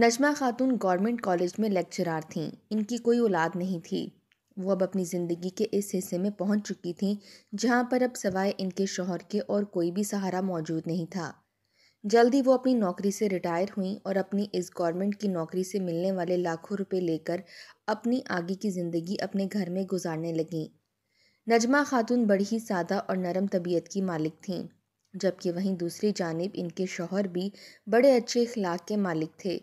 नजमा खातून government college में lecturer थीं इनकी कोई औलाद नहीं थी वो अब अपनी ज़िंदगी के इस हिस्से में पहुंच चुकी थीं जहां पर अब सवाए इनके शोहर के और कोई भी सहारा मौजूद नहीं था जल्दी वो अपनी नौकरी से रिटायर हुई और अपनी इस गवर्नमेंट की नौकरी से मिलने वाले लाखों रुपए लेकर अपनी आगे की ज़िंदगी अपने घर में गुजारने लगीं नजमा खातून बड़ी ही सादा और नरम तबीयत की मालिक थीं जबकि वहीं दूसरी जानब इनके शोहर भी बड़े अच्छे अखलाक के मालिक थे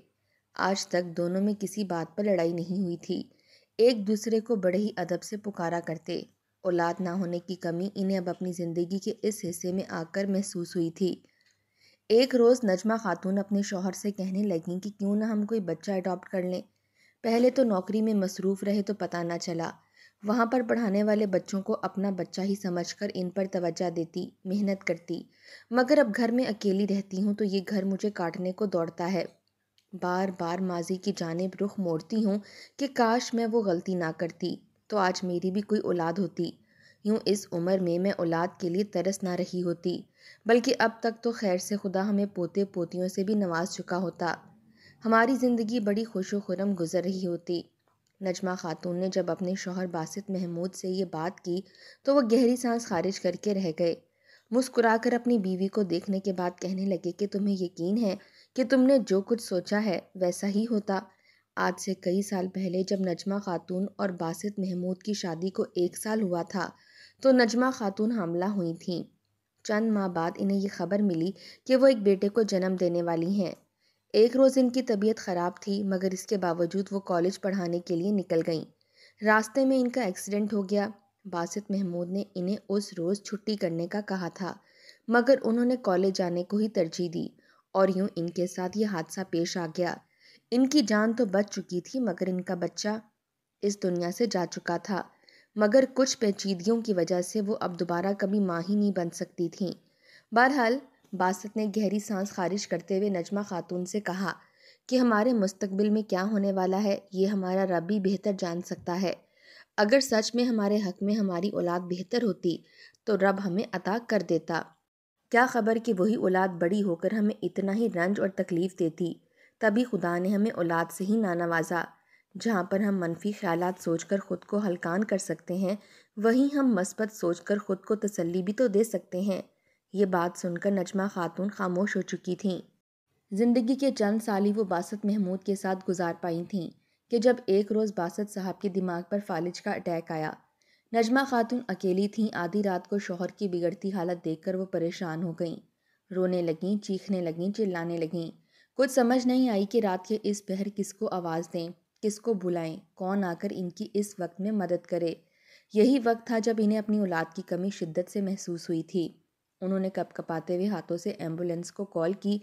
आज तक दोनों में किसी बात पर लड़ाई नहीं हुई थी एक दूसरे को बड़े ही अदब से पुकारा करते औलाद ना होने की कमी इन्हें अब अपनी ज़िंदगी के इस हिस्से में आकर महसूस हुई थी एक रोज़ नजमा खातून अपने शोहर से कहने लगी कि क्यों ना हम कोई बच्चा अडॉप्ट कर लें पहले तो नौकरी में मसरूफ़ रहे तो पता ना चला वहाँ पर पढ़ाने वाले बच्चों को अपना बच्चा ही समझकर इन पर तवज्जा देती मेहनत करती मगर अब घर में अकेली रहती हूँ तो ये घर मुझे काटने को दौड़ता है बार बार माजी की जानब रुख मोड़ती हूँ कि काश मैं वो गलती ना करती तो आज मेरी भी कोई औलाद होती यूँ इस उम्र में मैं औलाद के लिए तरस ना रही होती बल्कि अब तक तो खैर से खुदा हमें पोते पोतियों से भी नवाज चुका होता हमारी ज़िंदगी बड़ी खुश खुरम गुजर रही होती नजमा खातून ने जब अपने शोहर बासित महमूद से ये बात की तो वह गहरी सांस खारिज करके रह गए मुस्कुराकर अपनी बीवी को देखने के बाद कहने लगे कि तुम्हें यकीन है कि तुमने जो कुछ सोचा है वैसा ही होता आज से कई साल पहले जब नजमा खातून और बासित महमूद की शादी को एक साल हुआ था तो नजमा खातून हमला हुई थीं चंद माह बाद इन्हें ये खबर मिली कि वो एक बेटे को जन्म देने वाली हैं एक रोज़ इनकी तबीयत ख़राब थी मगर इसके बावजूद वो कॉलेज पढ़ाने के लिए निकल गईं रास्ते में इनका एक्सीडेंट हो गया बासित महमूद ने इन्हें उस रोज़ छुट्टी करने का कहा था मगर उन्होंने कॉलेज जाने को ही तरजीह दी और यूं इनके साथ ये हादसा पेश आ गया इनकी जान तो बच चुकी थी मगर इनका बच्चा इस दुनिया से जा चुका था मगर कुछ पेचीदगियों की वजह से वो अब दोबारा कभी माँ ही नहीं बन सकती थीं बहरहाल बासत ने गहरी सांस खारिज करते हुए नजमा खातून से कहा कि हमारे मुस्तबिल में क्या होने वाला है ये हमारा रब ही बेहतर जान सकता है अगर सच में हमारे हक में हमारी औलाद बेहतर होती तो रब हमें अता कर देता क्या खबर कि वही औलाद बड़ी होकर हमें इतना ही रंज और तकलीफ़ देती तभी खुदा ने हमें औलाद से ही ना नवाजा जहाँ पर हम मनफी ख्याल सोच कर ख़ुद को हलकान कर सकते हैं वहीं हम मस्बत सोच कर ख़ुद को तसल्ली भी तो दे सकते हैं ये बात सुनकर नजमा खातून खामोश हो चुकी थीं ज़िंदगी के चंद साल ही वो बासत महमूद के साथ गुजार पाई थीं कि जब एक रोज़ बासत साहब के दिमाग पर फालिज का अटैक आया नजमा खातून अकेली थीं आधी रात को शोहर की बिगड़ती हालत देखकर वो परेशान हो गईं रोने लगीं चीखने लगीं चिल्लाने लगीं कुछ समझ नहीं आई कि रात के इस पहर किसको आवाज़ दें किसको बुलाएं कौन आकर इनकी इस वक्त में मदद करे यही वक्त था जब इन्हें अपनी औलाद की कमी शिद्दत से महसूस हुई थी उन्होंने कपकपाते हुए हाथों से एम्बुलेंस को कॉल की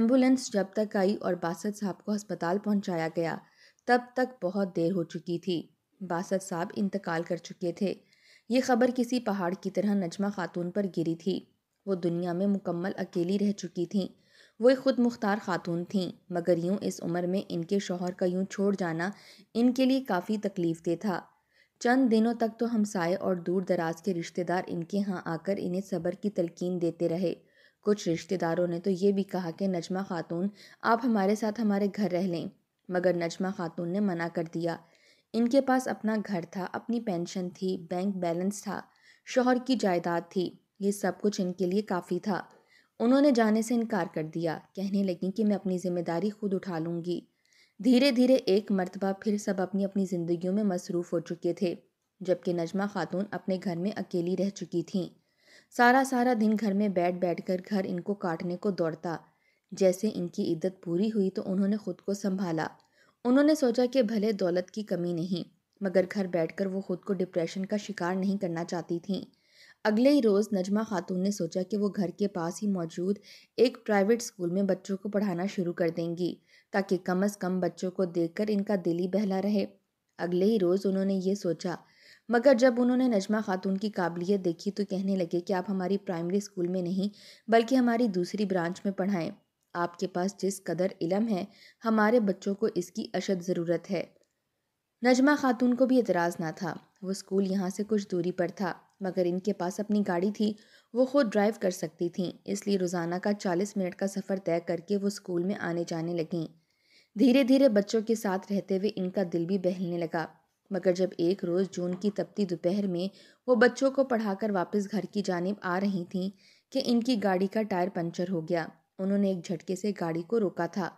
एम्बुलेंस जब तक आई और बासत साहब को अस्पताल पहुंचाया गया तब तक बहुत देर हो चुकी थी बासत साहब इंतकाल कर चुके थे ये खबर किसी पहाड़ की तरह नजमा खातून पर गिरी थी वो दुनिया में मुकम्मल अकेली रह चुकी थीं वो एक ख़ुद मुख्तार खातून थीं मगर यूँ इस उम्र में इनके शोहर का यूँ छोड़ जाना इनके लिए काफ़ी तकलीफ़ दे था चंद दिनों तक तो हमसाए और दूर दराज के रिश्तेदार इनके यहाँ आकर इन्हें सब्र की तलकिन देते रहे कुछ रिश्तेदारों ने तो ये भी कहा कि नजमा खातून आप हमारे साथ हमारे घर रह लें मगर नजमा खातून ने मना कर दिया इनके पास अपना घर था अपनी पेंशन थी बैंक बैलेंस था शोहर की जायदाद थी ये सब कुछ इनके लिए काफ़ी था उन्होंने जाने से इनकार कर दिया कहने लगी कि मैं अपनी ज़िम्मेदारी खुद उठा लूँगी धीरे धीरे एक मरतबा फिर सब अपनी अपनी ज़िंदगी में मसरूफ़ हो चुके थे जबकि नजमा खातून अपने घर में अकेली रह चुकी थीं सारा सारा दिन घर में बैठ बैठ कर घर इनको काटने को दौड़ता जैसे इनकी इद्दत पूरी हुई तो उन्होंने खुद को संभाला उन्होंने सोचा कि भले दौलत की कमी नहीं मगर घर बैठकर वो खुद को डिप्रेशन का शिकार नहीं करना चाहती थीं अगले ही रोज़ नजमा खातून ने सोचा कि वो घर के पास ही मौजूद एक प्राइवेट स्कूल में बच्चों को पढ़ाना शुरू कर देंगी ताकि कम अज़ कम बच्चों को देखकर इनका दिल ही बहला रहे अगले ही रोज़ उन्होंने ये सोचा मगर जब उन्होंने नजमा खातून की काबिलियत देखी तो कहने लगे कि आप हमारी प्राइमरी स्कूल में नहीं बल्कि हमारी दूसरी ब्रांच में पढ़ाएं आपके पास जिस कदर इलम है हमारे बच्चों को इसकी अशद ज़रूरत है नजमा खातून को भी इतराज़ ना था वो स्कूल यहाँ से कुछ दूरी पर था मगर इनके पास अपनी गाड़ी थी वो खुद ड्राइव कर सकती थीं इसलिए रोज़ाना का चालीस मिनट का सफ़र तय करके वो स्कूल में आने जाने लगें धीरे धीरे बच्चों के साथ रहते हुए इनका दिल भी बहलने लगा मगर जब एक रोज़ जून की तपती दोपहर में वो बच्चों को पढ़ाकर वापस घर की जानब आ रही थीं कि इनकी गाड़ी का टायर पंचर हो गया उन्होंने एक झटके से गाड़ी को रोका था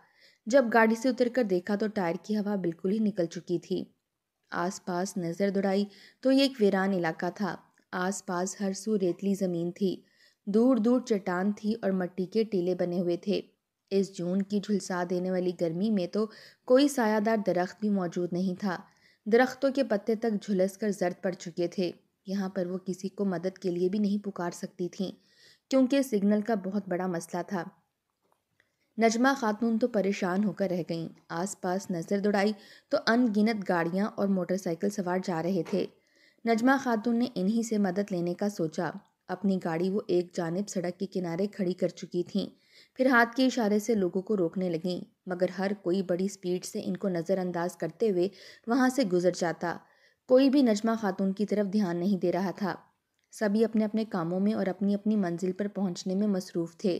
जब गाड़ी से उतरकर देखा तो टायर की हवा बिल्कुल ही निकल चुकी थी आसपास नज़र दौड़ाई तो ये एक वीरान इलाका था आसपास हर सू रेतली ज़मीन थी दूर दूर चट्टान थी और मट्टी के टीले बने हुए थे इस जून की झुलसा देने वाली गर्मी में तो कोई सायादार दरख्त भी मौजूद नहीं था दरख्तों के पत्ते तक झुलस कर जर्द पड़ चुके थे यहाँ पर वो किसी को मदद के लिए भी नहीं पुकार सकती थी क्योंकि सिग्नल का बहुत बड़ा मसला था नजमा खातून तो परेशान होकर रह गईं आसपास नज़र दौड़ाई तो अनगिनत गाड़ियाँ और मोटरसाइकिल सवार जा रहे थे नजमा खातून ने इन्हीं से मदद लेने का सोचा अपनी गाड़ी वो एक जानब सड़क के किनारे खड़ी कर चुकी थीं फिर हाथ के इशारे से लोगों को रोकने लगीं मगर हर कोई बड़ी स्पीड से इनको नज़रअंदाज करते हुए वहाँ से गुजर जाता कोई भी नजमा खातून की तरफ ध्यान नहीं दे रहा था सभी अपने अपने कामों में और अपनी अपनी मंजिल पर पहुंचने में मसरूफ़ थे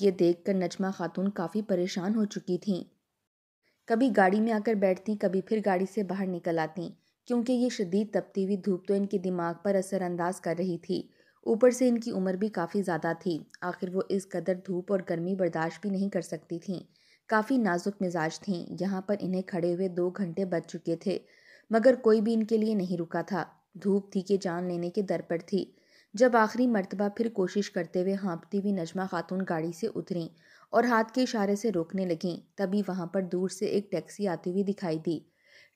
ये देखकर नजमा खातून काफ़ी परेशान हो चुकी थीं कभी गाड़ी में आकर बैठती कभी फिर गाड़ी से बाहर निकल आती क्योंकि ये शदीद तपती हुई धूप तो इनके दिमाग पर असरअंदाज कर रही थी ऊपर से इनकी उम्र भी काफ़ी ज़्यादा थी आखिर वो इस कदर धूप और गर्मी बर्दाश्त भी नहीं कर सकती थीं काफ़ी नाजुक मिजाज थी यहाँ पर इन्हें खड़े हुए दो घंटे बच चुके थे मगर कोई भी इनके लिए नहीं रुका था धूप थी कि जान लेने के दर पर थी जब आखिरी मरतबा फिर कोशिश करते हुए हाँपती हुई नजमा खातून गाड़ी से उतरी और हाथ के इशारे से रोकने लगीं तभी वहाँ पर दूर से एक टैक्सी आती हुई दिखाई दी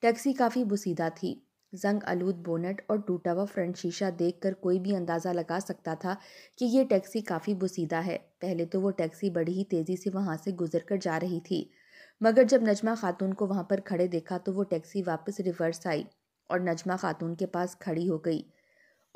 टैक्सी काफ़ी बुसीदा थी जंग आलूद बोनट और टूटा हुआ फ्रंट शीशा देखकर कोई भी अंदाज़ा लगा सकता था कि यह टैक्सी काफ़ी बुसीदा है पहले तो वो टैक्सी बड़ी ही तेज़ी से वहाँ से गुजर कर जा रही थी मगर जब नजमा खातून को वहाँ पर खड़े देखा तो वो टैक्सी वापस रिवर्स आई और नजमा खातून के पास खड़ी हो गई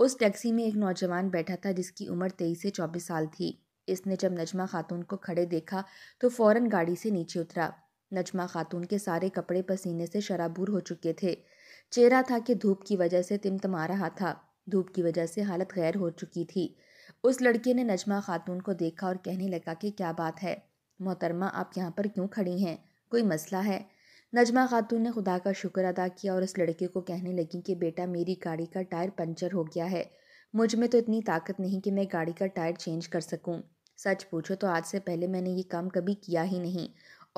उस टैक्सी में एक नौजवान बैठा था जिसकी उम्र तेईस से चौबीस साल थी इसने जब नजमा खातून को खड़े देखा तो फौरन गाड़ी से नीचे उतरा नजमा खातून के सारे कपड़े पसीने से शराबूर हो चुके थे चेहरा था कि धूप की वजह से तिमतमा रहा था धूप की वजह से हालत गैर हो चुकी थी उस लड़के ने नजमा खातून को देखा और कहने लगा कि क्या बात है मोहतरमा आप यहाँ पर क्यों खड़ी हैं कोई मसला है नजमा खातून ने खुदा का शुक्र अदा किया और उस लड़के को कहने लगी कि बेटा मेरी गाड़ी का टायर पंचर हो गया है मुझ में तो इतनी ताकत नहीं कि मैं गाड़ी का टायर चेंज कर सकूं। सच पूछो तो आज से पहले मैंने ये काम कभी किया ही नहीं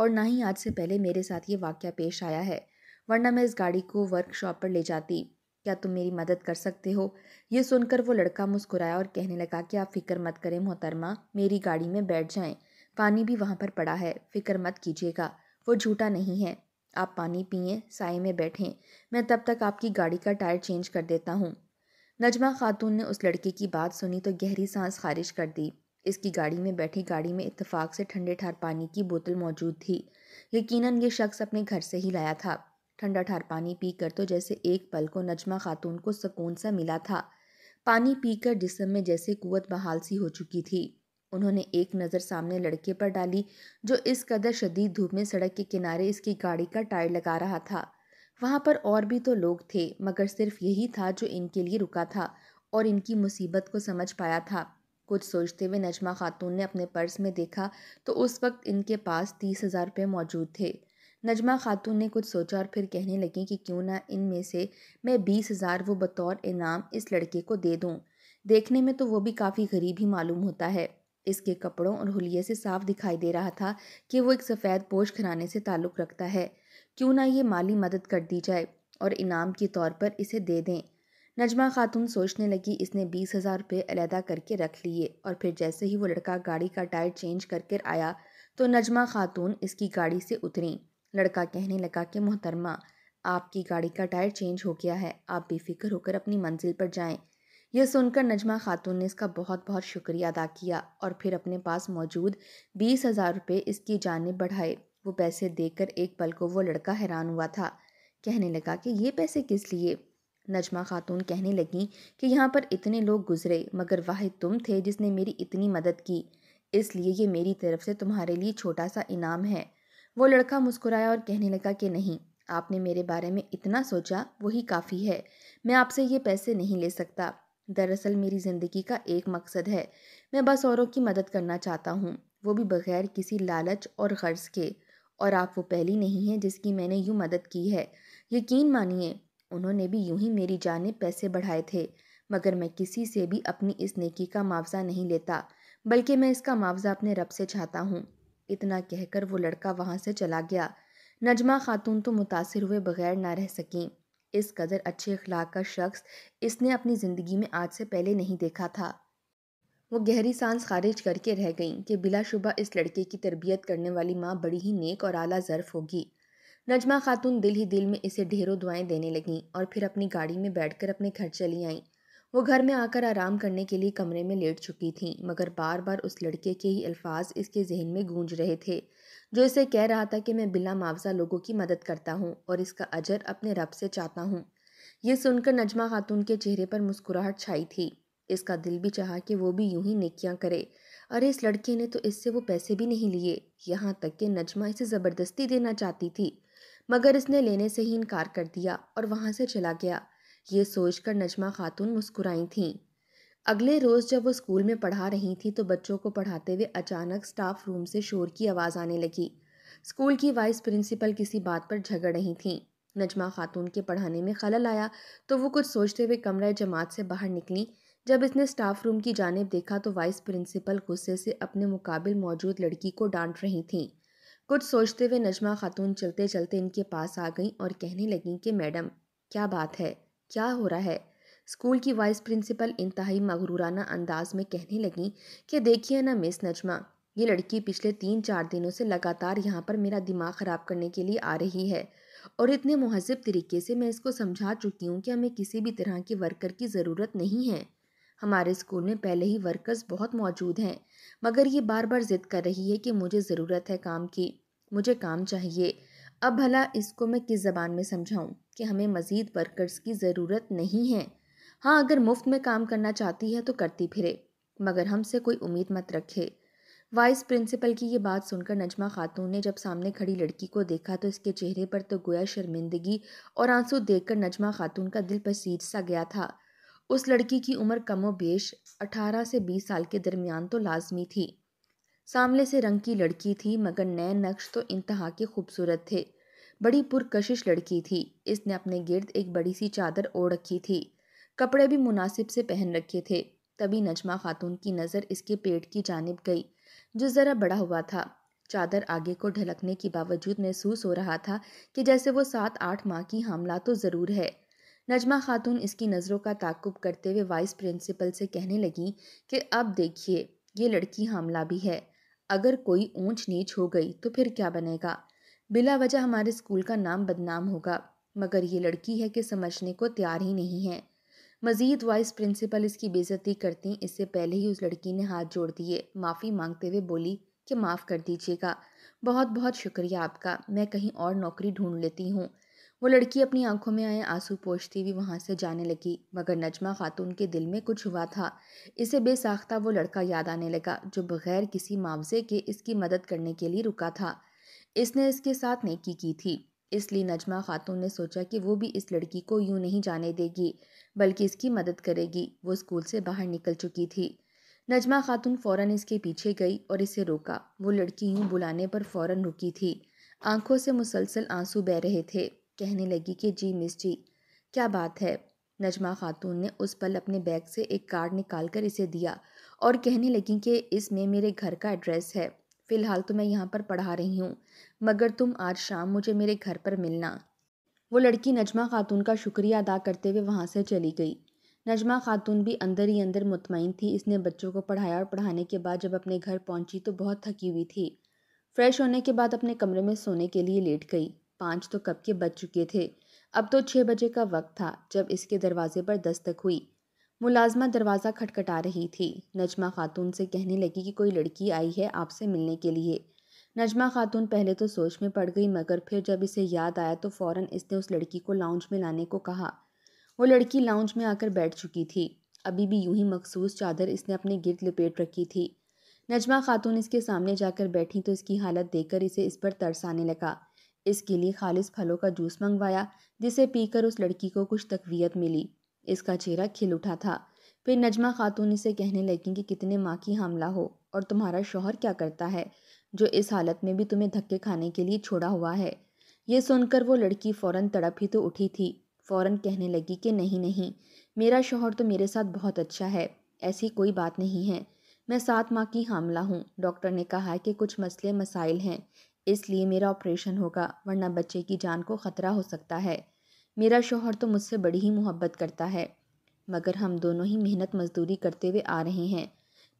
और ना ही आज से पहले मेरे साथ ये वाक़ पेश आया है वरना मैं इस गाड़ी को वर्कशॉप पर ले जाती क्या तुम मेरी मदद कर सकते हो ये सुनकर वो लड़का मुस्कुराया और कहने लगा कि आप फ़िक्र मत करें मोहतरमा मेरी गाड़ी में बैठ जाएं पानी भी वहाँ पर पड़ा है फ़िक्र मत कीजिएगा वो झूठा नहीं है आप पानी पिए साए में बैठें मैं तब तक आपकी गाड़ी का टायर चेंज कर देता हूँ नजमा खातून ने उस लड़के की बात सुनी तो गहरी सांस खारिज कर दी इसकी गाड़ी में बैठी गाड़ी में इतफ़ाक़ से ठंडे ठार पानी की बोतल मौजूद थी यकीनन ये शख्स अपने घर से ही लाया था ठंडा ठार पानी पीकर तो जैसे एक पल को नजमा खातून को सुकून सा मिला था पानी पीकर जिसम में जैसे कुत बहाल सी हो चुकी थी उन्होंने एक नज़र सामने लड़के पर डाली जो इस कदर शदीद धूप में सड़क के किनारे इसकी गाड़ी का टायर लगा रहा था वहाँ पर और भी तो लोग थे मगर सिर्फ यही था जो इनके लिए रुका था और इनकी मुसीबत को समझ पाया था कुछ सोचते हुए नजमा खातून ने अपने पर्स में देखा तो उस वक्त इनके पास तीस हज़ार रुपये मौजूद थे नजमा खातून ने कुछ सोचा और फिर कहने लगी कि क्यों ना इनमें से मैं बीस हज़ार वो बतौर इनाम इस लड़के को दे दूँ देखने में तो वो भी काफ़ी गरीब ही मालूम होता है इसके कपड़ों और हुलिये से साफ दिखाई दे रहा था कि वो एक सफ़ेद पोश घराने से ताल्लुक़ रखता है क्यों ना ये माली मदद कर दी जाए और इनाम के तौर पर इसे दे दें नजमा खातून सोचने लगी इसने बीस हज़ार रुपये अलहदा करके रख लिए और फिर जैसे ही वो लड़का गाड़ी का टायर चेंज करके आया तो नजमा खातून इसकी गाड़ी से उतरी लड़का कहने लगा कि मोहतरमा आपकी गाड़ी का टायर चेंज हो गया है आप बेफिक्र होकर अपनी मंजिल पर जाएं यह सुनकर नजमा खातून ने इसका बहुत बहुत शुक्रिया अदा किया और फिर अपने पास मौजूद बीस हज़ार रुपये इसकी जानब बढ़ाए वो पैसे देकर एक पल को वो लड़का हैरान हुआ था कहने लगा कि ये पैसे किस लिए नजमा खातून कहने लगी कि यहाँ पर इतने लोग गुजरे मगर वाह तुम थे जिसने मेरी इतनी मदद की इसलिए ये मेरी तरफ से तुम्हारे लिए छोटा सा इनाम है वो लड़का मुस्कुराया और कहने लगा कि नहीं आपने मेरे बारे में इतना सोचा वही काफ़ी है मैं आपसे ये पैसे नहीं ले सकता दरअसल मेरी ज़िंदगी का एक मकसद है मैं बस औरों की मदद करना चाहता हूँ वो भी बग़ैर किसी लालच और गर्ज के और आप वो पहली नहीं हैं जिसकी मैंने यूँ मदद की है यकीन मानिए उन्होंने भी यूं ही मेरी जान पैसे बढ़ाए थे मगर मैं किसी से भी अपनी इस नेकी का मुआवजा नहीं लेता बल्कि मैं इसका मुआवजा अपने रब से चाहता हूँ इतना कहकर वो लड़का वहाँ से चला गया नजमा खातून तो मुतासर हुए बगैर ना रह सकें इस कदर अच्छे अखलाक का शख्स इसने अपनी ज़िंदगी में आज से पहले नहीं देखा था वो गहरी सांस खारिज करके रह गईं कि बिलाशुबा इस लड़के की तरबियत करने वाली माँ बड़ी ही नेक और आला ज़र्फ होगी नजमा खातून दिल ही दिल में इसे ढेरों दुआएं देने लगीं और फिर अपनी गाड़ी में बैठकर अपने घर चली आईं वो घर में आकर आराम करने के लिए कमरे में लेट चुकी थीं मगर बार बार उस लड़के के ही अल्फाज इसके जहन में गूंज रहे थे जो इसे कह रहा था कि मैं बिला मुआवजा लोगों की मदद करता हूँ और इसका अजर अपने रब से चाहता हूँ ये सुनकर नजमा खातून के चेहरे पर मुस्कुराहट छाई थी इसका दिल भी चाहा कि वो भी यूं ही नेकियां करे अरे इस लड़के ने तो इससे वो पैसे भी नहीं लिए यहाँ तक कि नजमा इसे ज़बरदस्ती देना चाहती थी मगर इसने लेने से ही इनकार कर दिया और वहाँ से चला गया ये सोचकर नजमा खातून मुस्कुराई थीं अगले रोज़ जब वो स्कूल में पढ़ा रही थी तो बच्चों को पढ़ाते हुए अचानक स्टाफ रूम से शोर की आवाज़ आने लगी स्कूल की वाइस प्रिंसिपल किसी बात पर झगड़ रही थीं नजमा खातून के पढ़ाने में खलल आया तो वो कुछ सोचते हुए कमरा जमात से बाहर निकली जब इसने स्टाफ रूम की जानब देखा तो वाइस प्रिंसिपल गुस्से से अपने मुकाबिल मौजूद लड़की को डांट रही थीं कुछ सोचते हुए नजमा खातून चलते चलते इनके पास आ गईं और कहने लगीं कि मैडम क्या बात है क्या हो रहा है स्कूल की वाइस प्रिंसिपल इंतहाई मगरूराना अंदाज में कहने लगी कि देखिए ना मिस नजमा ये लड़की पिछले तीन चार दिनों से लगातार यहाँ पर मेरा दिमाग ख़राब करने के लिए आ रही है और इतने महजब तरीके से मैं इसको समझा चुकी हूँ कि हमें किसी भी तरह के वर्कर की ज़रूरत नहीं है हमारे स्कूल में पहले ही वर्कर्स बहुत मौजूद हैं मगर ये बार बार ज़िद कर रही है कि मुझे ज़रूरत है काम की मुझे काम चाहिए अब भला इसको मैं किस ज़बान में समझाऊँ कि हमें मज़ीद वर्कर्स की ज़रूरत नहीं है हाँ अगर मुफ्त में काम करना चाहती है तो करती फिरे मगर हमसे कोई उम्मीद मत रखे वाइस प्रिंसिपल की ये बात सुनकर नजमा खातून ने जब सामने खड़ी लड़की को देखा तो इसके चेहरे पर तो गोया शर्मिंदगी और आंसू देखकर नजमा खातून का दिल पसीज सा गया था उस लड़की की उम्र कमो बेश अठारह से बीस साल के दरमियान तो लाजमी थी सामने से रंग की लड़की थी मगर नए नक्श तो इंतहा के खूबसूरत थे बड़ी पुरकशिश लड़की थी इसने अपने गिर्द एक बड़ी सी चादर ओढ़ रखी थी कपड़े भी मुनासिब से पहन रखे थे तभी नजमा खातून की नज़र इसके पेट की जानब गई जो ज़रा बड़ा हुआ था चादर आगे को ढलकने के बावजूद महसूस हो रहा था कि जैसे वो सात आठ माह की हमला तो ज़रूर है नजमा खातून इसकी नज़रों का ताकुब करते हुए वाइस प्रिंसिपल से कहने लगी कि अब देखिए ये लड़की हमला भी है अगर कोई ऊंच नीच हो गई तो फिर क्या बनेगा बिला वजह हमारे स्कूल का नाम बदनाम होगा मगर ये लड़की है कि समझने को तैयार ही नहीं है मजीद वाइस प्रिंसिपल इसकी बेजती करती इससे पहले ही उस लड़की ने हाथ जोड़ दिए माफ़ी मांगते हुए बोली कि माफ़ कर दीजिएगा बहुत बहुत शुक्रिया आपका मैं कहीं और नौकरी ढूंढ लेती हूँ वो लड़की अपनी आंखों में आए आंसू पोछती हुई वहाँ से जाने लगी मगर नजमा खातून के दिल में कुछ हुआ था इसे बेसाख्ता वो लड़का याद आने लगा जो बगैर किसी मुआवजे के इसकी मदद करने के लिए रुका था इसने इसके साथ नेकी की थी इसलिए नजमा खातून ने सोचा कि वो भी इस लड़की को यूं नहीं जाने देगी बल्कि इसकी मदद करेगी वो स्कूल से बाहर निकल चुकी थी नजमा खातून फ़ौरन इसके पीछे गई और इसे रोका वो लड़की यूं बुलाने पर फ़ौरन रुकी थी आंखों से मुसलसल आंसू बह रहे थे कहने लगी कि जी मिस जी क्या बात है नजमा खातून ने उस पल अपने बैग से एक कार्ड निकाल कर इसे दिया और कहने लगी कि इसमें मेरे घर का एड्रेस है फ़िलहाल तो मैं यहाँ पर पढ़ा रही हूँ मगर तुम आज शाम मुझे मेरे घर पर मिलना वो लड़की नजमा खातून का शुक्रिया अदा करते हुए वहाँ से चली गई नजमा खातून भी अंदर ही अंदर मुतमिन थी इसने बच्चों को पढ़ाया और पढ़ाने के बाद जब अपने घर पहुँची तो बहुत थकी हुई थी फ्रेश होने के बाद अपने कमरे में सोने के लिए लेट गई पाँच तो कब के बज चुके थे अब तो छः बजे का वक्त था जब इसके दरवाजे पर दस्तक हुई मुलाजमा दरवाज़ा खटखटा रही थी नजमा खातून से कहने लगी कि कोई लड़की आई है आपसे मिलने के लिए नजमा खातून पहले तो सोच में पड़ गई मगर फिर जब इसे याद आया तो फ़ौरन इसने उस लड़की को लाउंज में लाने को कहा वो लड़की लाउंज में आकर बैठ चुकी थी अभी भी यूं ही मखसूस चादर इसने अपने गिरद लपेट रखी थी नजमा खातून इसके सामने जाकर बैठी तो इसकी हालत देखकर इसे इस पर तरस आने लगा इसके लिए खालिस फलों का जूस मंगवाया जिसे पीकर उस लड़की को कुछ तकवीत मिली इसका चेहरा खिल उठा था फिर नजमा खातून इसे कहने लगी कि कितने माँ की हमला हो और तुम्हारा शोहर क्या करता है जो इस हालत में भी तुम्हें धक्के खाने के लिए छोड़ा हुआ है ये सुनकर वो लड़की फ़ौरन तड़प ही तो उठी थी फ़ौरन कहने लगी कि नहीं नहीं मेरा शोहर तो मेरे साथ बहुत अच्छा है ऐसी कोई बात नहीं है मैं सात माह की हामला हूँ डॉक्टर ने कहा है कि कुछ मसले मसाइल हैं इसलिए मेरा ऑपरेशन होगा वरना बच्चे की जान को ख़तरा हो सकता है मेरा शोहर तो मुझसे बड़ी ही मोहब्बत करता है मगर हम दोनों ही मेहनत मजदूरी करते हुए आ रहे हैं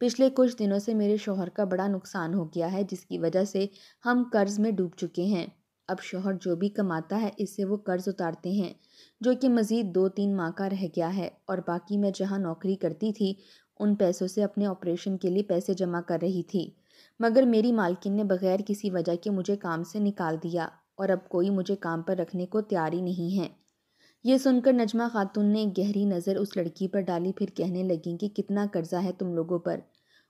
पिछले कुछ दिनों से मेरे शोहर का बड़ा नुकसान हो गया है जिसकी वजह से हम कर्ज़ में डूब चुके हैं अब शोहर जो भी कमाता है इससे वो कर्ज़ उतारते हैं जो कि मज़ीद दो तीन माह का रह गया है और बाकी मैं जहाँ नौकरी करती थी उन पैसों से अपने ऑपरेशन के लिए पैसे जमा कर रही थी मगर मेरी मालकिन ने बग़ैर किसी वजह के मुझे काम से निकाल दिया और अब कोई मुझे काम पर रखने को तैयारी नहीं है ये सुनकर नजमा खातून ने गहरी नज़र उस लड़की पर डाली फिर कहने लगी कि कितना कर्जा है तुम लोगों पर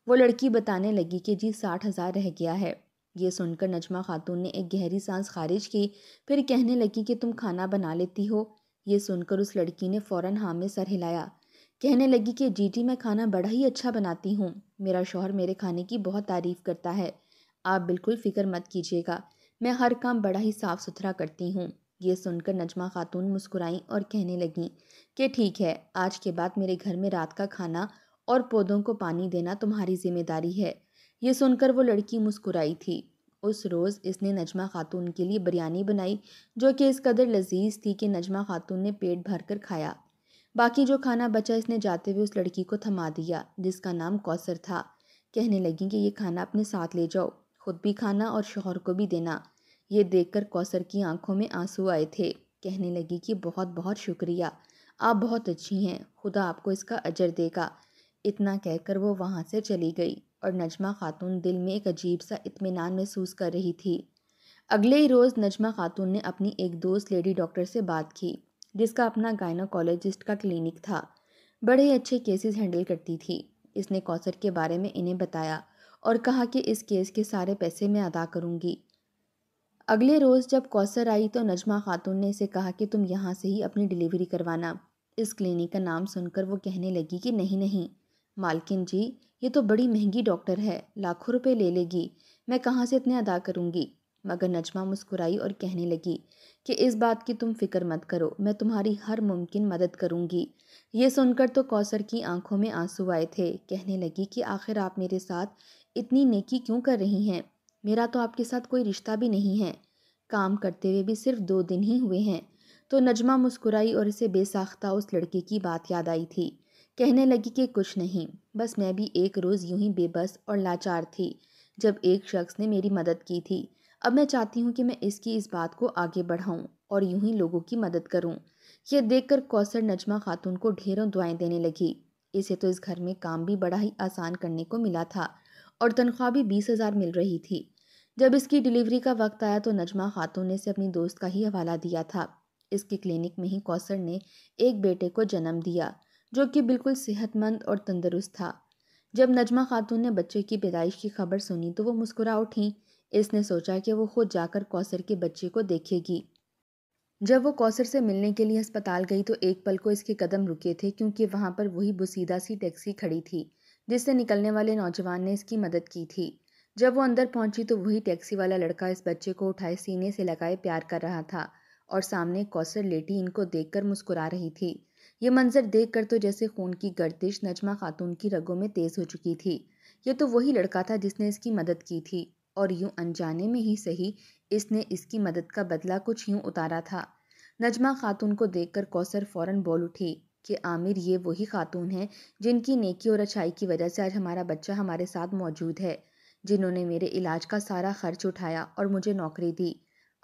वो लड़की बताने लगी कि जी साठ हज़ार रह गया है ये सुनकर नजमा खातून ने एक गहरी सांस खारिज की फिर कहने लगी कि तुम खाना बना लेती हो ये सुनकर उस लड़की ने फ़ौरन हाँ में सर हिलाया कहने लगी कि जी जी मैं खाना बड़ा ही अच्छा बनाती हूँ मेरा शोहर मेरे खाने की बहुत तारीफ़ करता है आप बिल्कुल फ़िक्र मत कीजिएगा मैं हर काम बड़ा ही साफ़ सुथरा करती हूँ ये सुनकर नजमा खातून मुस्कुराईं और कहने लगीं कि ठीक है आज के बाद मेरे घर में रात का खाना और पौधों को पानी देना तुम्हारी जिम्मेदारी है ये सुनकर वो लड़की मुस्कुराई थी उस रोज़ इसने नजमा खातून के लिए बिरयानी बनाई जो कि इस कदर लजीज थी कि नजमा खातून ने पेट भर कर खाया बाकी जो खाना बचा इसने जाते हुए उस लड़की को थमा दिया जिसका नाम कौसर था कहने लगी कि ये खाना अपने साथ ले जाओ खुद भी खाना और शोहर को भी देना ये देखकर कौसर की आंखों में आंसू आए थे कहने लगी कि बहुत बहुत शुक्रिया आप बहुत अच्छी हैं खुदा आपको इसका अजर देगा इतना कहकर वो वहाँ से चली गई और नजमा खातून दिल में एक अजीब सा इतमान महसूस कर रही थी अगले ही रोज़ नजमा खातून ने अपनी एक दोस्त लेडी डॉक्टर से बात की जिसका अपना गायनाकोलॉजिस्ट का क्लिनिक था बड़े अच्छे केसेस हैंडल करती थी इसने कौसर के बारे में इन्हें बताया और कहा कि इस केस के सारे पैसे मैं अदा करूँगी अगले रोज़ जब कौसर आई तो नजमा खातून ने इसे कहा कि तुम यहाँ से ही अपनी डिलीवरी करवाना इस क्लिनिक का नाम सुनकर वो कहने लगी कि नहीं नहीं मालकिन जी ये तो बड़ी महंगी डॉक्टर है लाखों रुपए ले लेगी मैं कहाँ से इतने अदा करूँगी मगर नजमा मुस्कुराई और कहने लगी कि इस बात की तुम फिक्र मत करो मैं तुम्हारी हर मुमकिन मदद करूँगी ये सुनकर तो कौसर की आंखों में आंसू आए थे कहने लगी कि आखिर आप मेरे साथ इतनी नेकी क्यों कर रही हैं मेरा तो आपके साथ कोई रिश्ता भी नहीं है काम करते हुए भी सिर्फ दो दिन ही हुए हैं तो नजमा मुस्कुराई और इसे बेसाख्ता उस लड़के की बात याद आई थी कहने लगी कि कुछ नहीं बस मैं भी एक रोज़ यूं ही बेबस और लाचार थी जब एक शख्स ने मेरी मदद की थी अब मैं चाहती हूँ कि मैं इसकी इस बात को आगे बढ़ाऊँ और यूं ही लोगों की मदद करूँ यह देखकर कौसर नजमा खातून को ढेरों दुआएं देने लगी इसे तो इस घर में काम भी बड़ा ही आसान करने को मिला था और तनख्वाह भी बीस हज़ार मिल रही थी जब इसकी डिलीवरी का वक्त आया तो नजमा खातून ने इसे अपनी दोस्त का ही हवाला दिया था इसकी क्लिनिक में ही कौसर ने एक बेटे को जन्म दिया जो कि बिल्कुल सेहतमंद और तंदरुस्त था जब नजमा खातून ने बच्चे की पैदाइश की खबर सुनी तो वो मुस्कुरा उठी इसने सोचा कि वो खुद जाकर कौसर के बच्चे को देखेगी जब वो कौसर से मिलने के लिए अस्पताल गई तो एक पल को इसके कदम रुके थे क्योंकि वहाँ पर वही बुसीदा सी टैक्सी खड़ी थी जिससे निकलने वाले नौजवान ने इसकी मदद की थी जब वो अंदर पहुंची तो वही टैक्सी वाला लड़का इस बच्चे को उठाए सीने से लगाए प्यार कर रहा था और सामने कौसर लेटी इनको देखकर मुस्कुरा रही थी ये मंजर देखकर तो जैसे खून की गर्दिश नजमा खातून की रगों में तेज़ हो चुकी थी ये तो वही लड़का था जिसने इसकी मदद की थी और यूं अनजाने में ही सही इसने इसकी मदद का बदला कुछ यूं उतारा था नजमा खातून को देखकर कौसर फौरन बोल उठी कि आमिर ये वही खातून है जिनकी नेकी और अच्छाई की वजह से आज हमारा बच्चा हमारे साथ मौजूद है जिन्होंने मेरे इलाज का सारा खर्च उठाया और मुझे नौकरी दी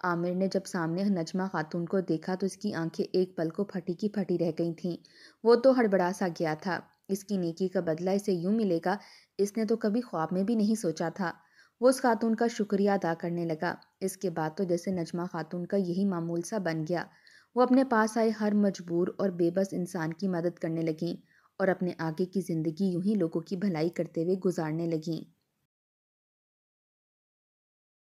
आमिर ने जब सामने नजमा खातून को देखा तो इसकी आंखें एक पल को फटी की फटी रह गई थीं वो तो हड़बड़ा सा गया था इसकी नेकी का बदला इसे यूं मिलेगा इसने तो कभी ख्वाब में भी नहीं सोचा था वो उस खातून का शुक्रिया अदा करने लगा इसके बाद तो जैसे नजमा खातून का यही मामूल सा बन गया वो अपने पास आए हर मजबूर और बेबस इंसान की मदद करने लगीं और अपने आगे की ज़िंदगी यूं ही लोगों की भलाई करते हुए गुजारने लगीं